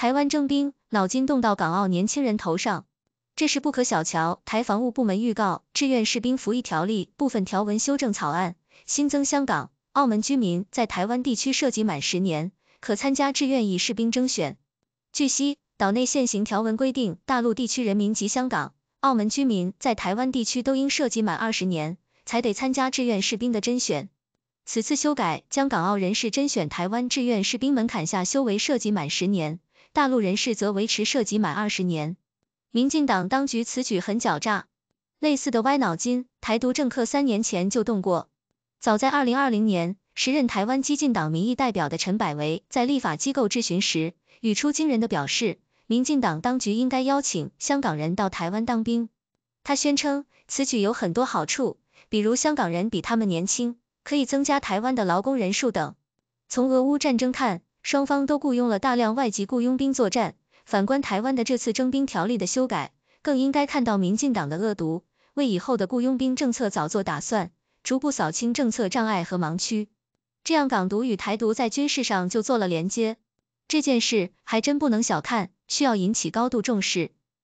台湾征兵脑筋动到港澳年轻人头上，这是不可小瞧。台防务部门预告，志愿士兵服役条例部分条文修正草案，新增香港、澳门居民在台湾地区涉及满十年，可参加志愿役士兵征选。据悉，岛内现行条文规定，大陆地区人民及香港、澳门居民在台湾地区都应涉及满二十年，才得参加志愿士兵的甄选。此次修改，将港澳人士甄选台湾志愿士兵门槛下修为涉及满十年。大陆人士则维持涉及满二十年，民进党当局此举很狡诈。类似的歪脑筋，台独政客三年前就动过。早在二零二零年，时任台湾激进党民意代表的陈柏维在立法机构质询时，语出惊人的表示，民进党当局应该邀请香港人到台湾当兵。他宣称此举有很多好处，比如香港人比他们年轻，可以增加台湾的劳工人数等。从俄乌战争看。双方都雇佣了大量外籍雇佣兵作战。反观台湾的这次征兵条例的修改，更应该看到民进党的恶毒，为以后的雇佣兵政策早做打算，逐步扫清政策障碍和盲区。这样港独与台独在军事上就做了连接。这件事还真不能小看，需要引起高度重视。